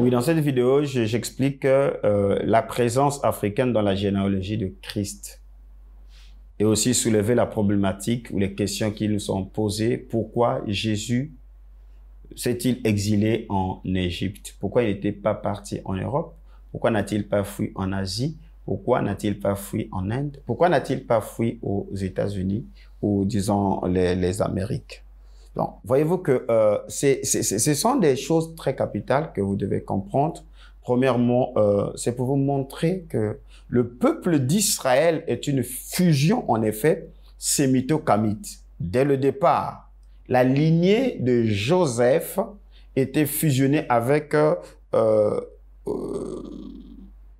Oui, dans cette vidéo, j'explique euh, la présence africaine dans la généalogie de Christ et aussi soulever la problématique ou les questions qui nous sont posées. Pourquoi Jésus s'est-il exilé en Égypte Pourquoi il n'était pas parti en Europe Pourquoi n'a-t-il pas fui en Asie pourquoi n'a-t-il pas fui en Inde Pourquoi n'a-t-il pas fui aux États-Unis ou, disons, les, Amériques Donc, voyez-vous que euh, ce sont des choses très capitales que vous devez comprendre. Premièrement, euh, c'est pour vous montrer que le peuple d'Israël est une fusion, en effet, sémito-kamite. Dès le départ, la lignée de Joseph était fusionnée avec... Euh, euh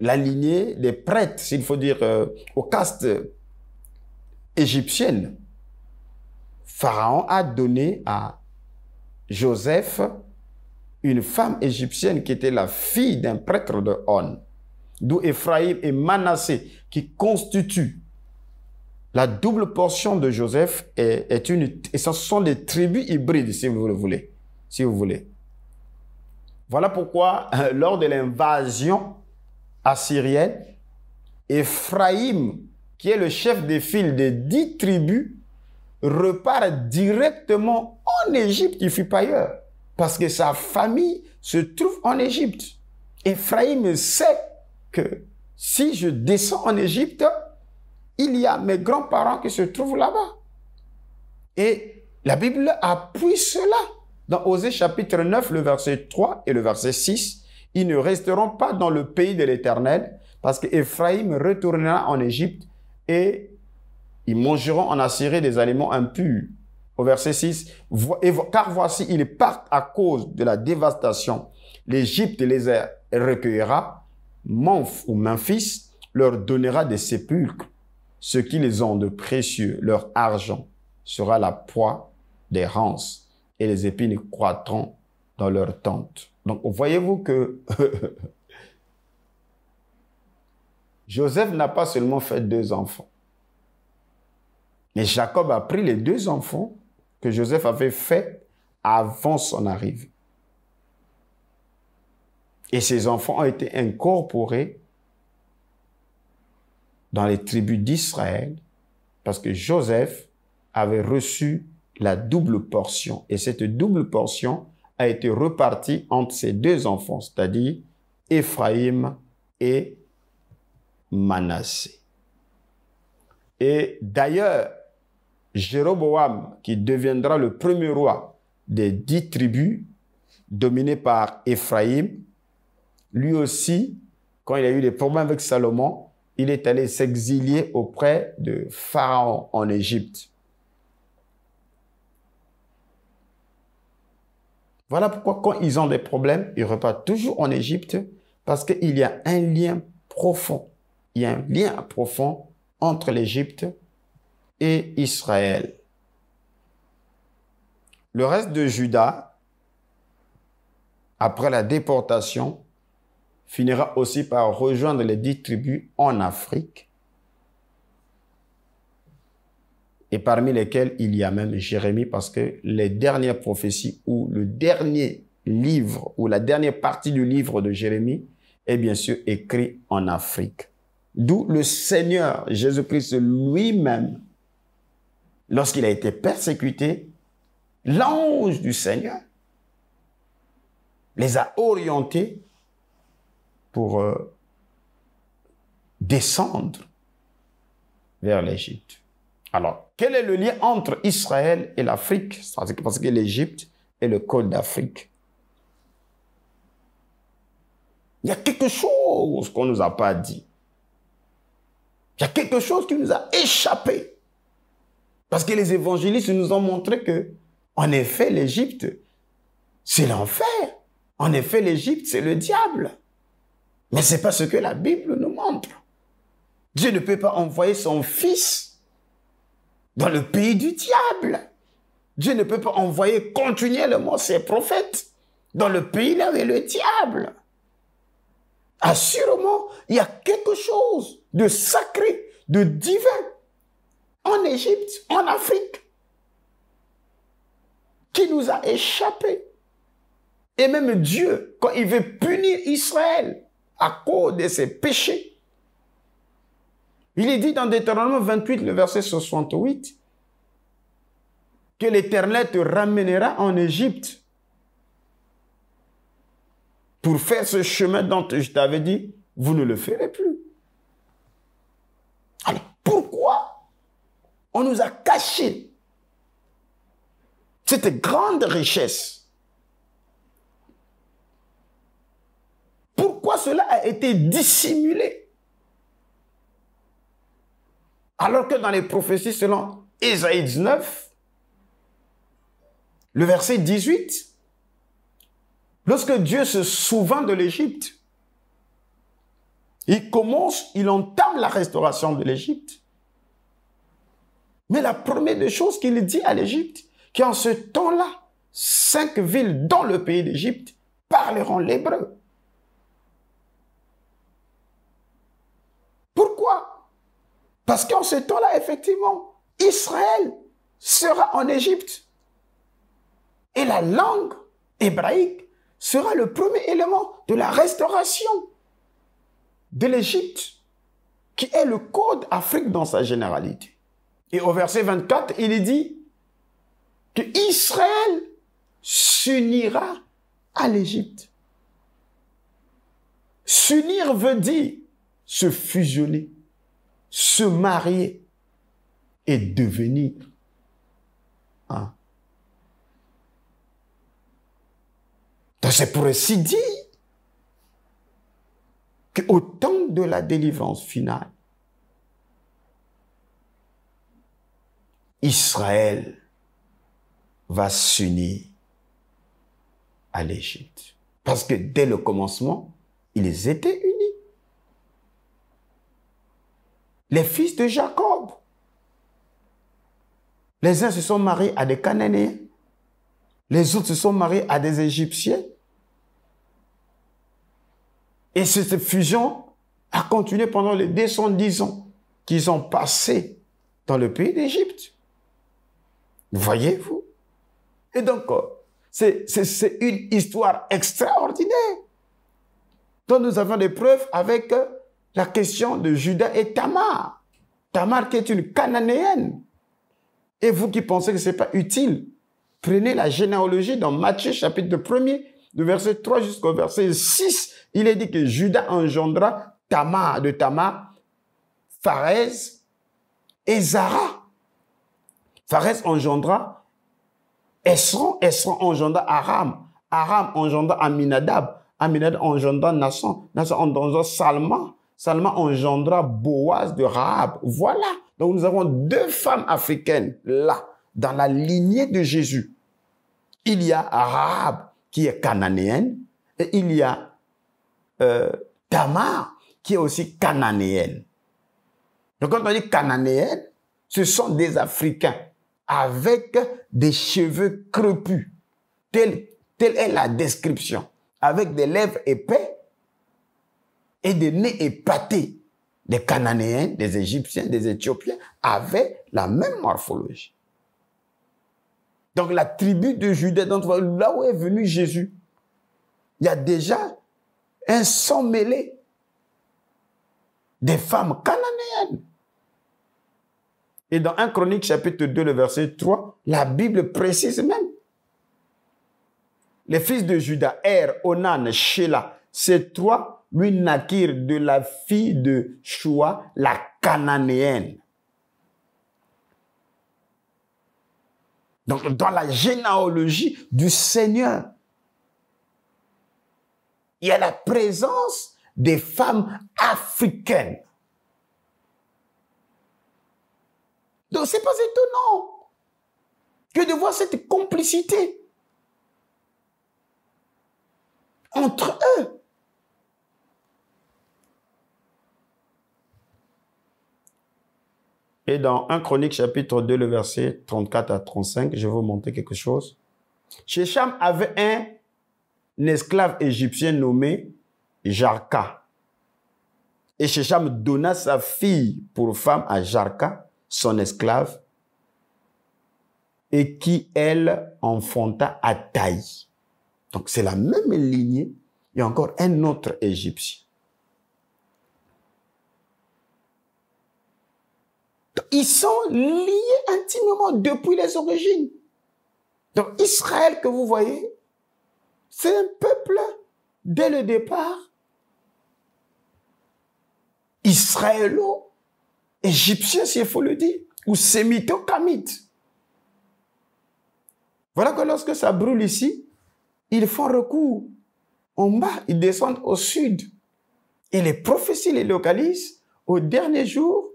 la lignée des prêtres, s'il faut dire, au euh, aux castes égyptiennes. Pharaon a donné à Joseph une femme égyptienne qui était la fille d'un prêtre de On, d'où Éphraïm et Manassé, qui constituent la double portion de Joseph est, une, et ce sont des tribus hybrides, si vous le voulez, si vous voulez. Voilà pourquoi, euh, lors de l'invasion assyrienne, Ephraïm, qui est le chef des fils des dix tribus, repart directement en Égypte, il ne fut pas ailleurs, parce que sa famille se trouve en Égypte. Ephraim sait que si je descends en Égypte, il y a mes grands-parents qui se trouvent là-bas. Et la Bible appuie cela dans Osée chapitre 9, le verset 3 et le verset 6. Ils ne resteront pas dans le pays de l'Éternel, parce que qu'Éphraïm retournera en Égypte et ils mangeront en Assyrie des aliments impurs. Au verset 6, car voici, ils partent à cause de la dévastation. L'Égypte les recueillera, Memphis ou Memphis leur donnera des sépulcres. Ce qu'ils ont de précieux, leur argent, sera la proie des rances et les épines croîtront leur tente. Donc, voyez-vous que Joseph n'a pas seulement fait deux enfants, mais Jacob a pris les deux enfants que Joseph avait faits avant son arrivée. Et ces enfants ont été incorporés dans les tribus d'Israël parce que Joseph avait reçu la double portion. Et cette double portion a été reparti entre ses deux enfants, c'est-à-dire Éphraïm et Manassé. Et d'ailleurs, Jéroboam, qui deviendra le premier roi des dix tribus dominées par Éphraïm, lui aussi, quand il a eu des problèmes avec Salomon, il est allé s'exilier auprès de Pharaon en Égypte. Voilà pourquoi quand ils ont des problèmes, ils repartent toujours en Égypte parce qu'il y a un lien profond. Il y a un lien profond entre l'Égypte et Israël. Le reste de Juda, après la déportation, finira aussi par rejoindre les dix tribus en Afrique et parmi lesquels il y a même Jérémie, parce que les dernières prophéties ou le dernier livre ou la dernière partie du livre de Jérémie est bien sûr écrit en Afrique. D'où le Seigneur Jésus-Christ lui-même, lorsqu'il a été persécuté, l'ange du Seigneur les a orientés pour euh, descendre vers l'Égypte. Alors, quel est le lien entre Israël et l'Afrique Parce que l'Égypte est le col d'Afrique. Il y a quelque chose qu'on ne nous a pas dit. Il y a quelque chose qui nous a échappé. Parce que les évangélistes nous ont montré que, en effet, l'Égypte, c'est l'enfer. En effet, l'Égypte, c'est le diable. Mais c'est pas ce que la Bible nous montre. Dieu ne peut pas envoyer son fils dans le pays du diable. Dieu ne peut pas envoyer continuellement ses prophètes dans le pays là où est le diable. Assurément, il y a quelque chose de sacré, de divin en Égypte, en Afrique, qui nous a échappé. Et même Dieu, quand il veut punir Israël à cause de ses péchés, il est dit dans Deutéronome 28, le verset 68, que l'Éternel te ramènera en Égypte pour faire ce chemin dont je t'avais dit, vous ne le ferez plus. Alors, pourquoi on nous a caché cette grande richesse Pourquoi cela a été dissimulé alors que dans les prophéties selon Ésaïe 19, le verset 18, lorsque Dieu se souvint de l'Égypte, il commence, il entame la restauration de l'Égypte. Mais la première des choses qu'il dit à l'Égypte, qu'en ce temps-là, cinq villes dans le pays d'Égypte parleront l'hébreu. Parce qu'en ce temps-là, effectivement, Israël sera en Égypte. Et la langue hébraïque sera le premier élément de la restauration de l'Égypte, qui est le code Afrique dans sa généralité. Et au verset 24, il est dit que Israël s'unira à l'Égypte. S'unir veut dire se fusionner se marier et devenir hein. Donc c'est pour ainsi dire qu'au temps de la délivrance finale, Israël va s'unir à l'Égypte. Parce que dès le commencement, ils étaient unis. les fils de Jacob. Les uns se sont mariés à des Cananéens, les autres se sont mariés à des Égyptiens. Et cette fusion a continué pendant les 210 ans qu'ils ont passé dans le pays d'Égypte. Voyez-vous Et donc, euh, c'est une histoire extraordinaire dont nous avons des preuves avec euh, la question de Judas et Tamar. Tamar qui est une cananéenne. Et vous qui pensez que ce n'est pas utile, prenez la généalogie dans Matthieu chapitre 1 de verset 3 jusqu'au verset 6. Il est dit que Judas engendra Tamar de Tamar, Pharès et Zara. Pharès engendra Esron, Esron engendra Aram, Aram engendra Aminadab, Aminadab engendra Nassan, Nassan engendra Salma, Salma engendra Boaz de Rahab. Voilà. Donc nous avons deux femmes africaines là, dans la lignée de Jésus. Il y a Rahab qui est cananéenne et il y a euh, Tamar qui est aussi cananéenne. Donc quand on dit cananéenne, ce sont des Africains avec des cheveux crepus. Telle, telle est la description. Avec des lèvres épais et des nez épatés, des Cananéens, des Égyptiens, des Éthiopiens avaient la même morphologie. Donc la tribu de Juda, là où est venu Jésus, il y a déjà un sang mêlé des femmes cananéennes. Et dans 1 Chronique chapitre 2, le verset 3, la Bible précise même. Les fils de Judas, Er, Onan, Shéla, ces trois lui Nakir, de la fille de Shua, la cananéenne. Donc, dans la généalogie du Seigneur, il y a la présence des femmes africaines. Donc, c'est pas étonnant que de voir cette complicité entre eux. Et dans 1 Chronique chapitre 2, le verset 34 à 35, je vais vous montrer quelque chose. Shecham avait un esclave égyptien nommé Jarka. Et Shecham donna sa fille pour femme à Jarka, son esclave, et qui, elle, enfanta à Taï. Donc c'est la même lignée. Il y a encore un autre Égyptien. ils sont liés intimement depuis les origines. Donc Israël que vous voyez, c'est un peuple, dès le départ, israélo-égyptien, si il faut le dire, ou sémito-camite. Voilà que lorsque ça brûle ici, ils font recours en bas, ils descendent au sud. Et les prophéties les localisent au dernier jour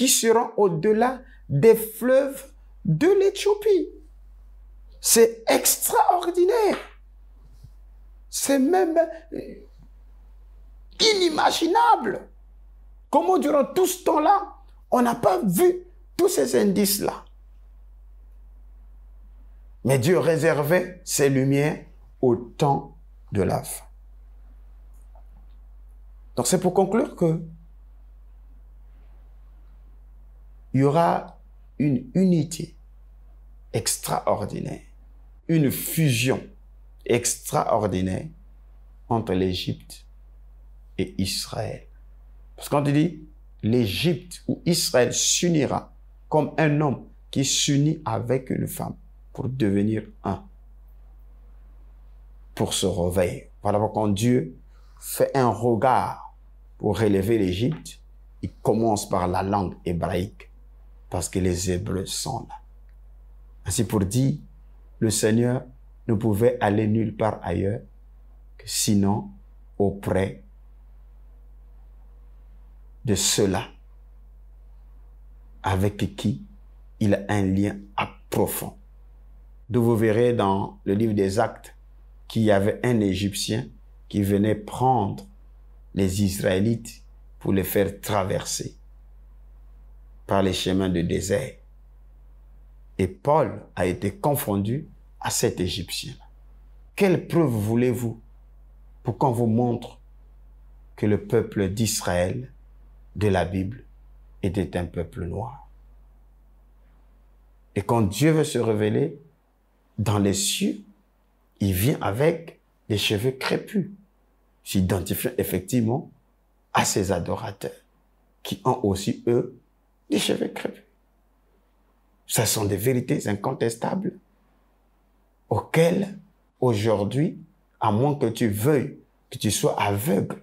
qui seront au-delà des fleuves de l'Éthiopie. C'est extraordinaire. C'est même euh, inimaginable. Comment durant tout ce temps-là, on n'a pas vu tous ces indices-là. Mais Dieu réservait ses lumières au temps de la fin. Donc c'est pour conclure que il y aura une unité extraordinaire, une fusion extraordinaire entre l'Égypte et Israël. Parce qu'on te dit, l'Égypte ou Israël s'unira comme un homme qui s'unit avec une femme pour devenir un, pour se réveiller. Voilà quand Dieu fait un regard pour relever l'Égypte. Il commence par la langue hébraïque parce que les Hébreux sont là. Ainsi pour dire, le Seigneur ne pouvait aller nulle part ailleurs que sinon auprès de ceux-là avec qui il a un lien profond. D'où vous verrez dans le livre des actes qu'il y avait un Égyptien qui venait prendre les Israélites pour les faire traverser par les chemins du désert. Et Paul a été confondu à cet Égyptien. Quelle preuve voulez-vous pour qu'on vous montre que le peuple d'Israël, de la Bible, était un peuple noir Et quand Dieu veut se révéler dans les cieux, il vient avec des cheveux crépus, s'identifiant effectivement à ses adorateurs, qui ont aussi, eux, des cheveux crépus. Ce sont des vérités incontestables auxquelles, aujourd'hui, à moins que tu veuilles, que tu sois aveugle,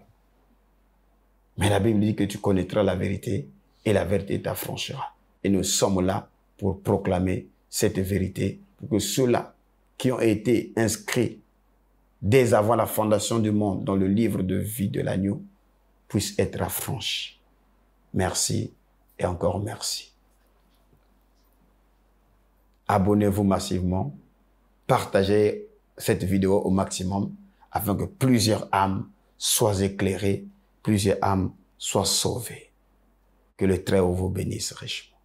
mais la Bible dit que tu connaîtras la vérité et la vérité t'affranchira. Et nous sommes là pour proclamer cette vérité, pour que ceux-là qui ont été inscrits dès avant la fondation du monde dans le livre de vie de l'agneau puissent être affranchis. Merci et encore merci. Abonnez-vous massivement. Partagez cette vidéo au maximum afin que plusieurs âmes soient éclairées, plusieurs âmes soient sauvées. Que le Très-Haut vous bénisse richement.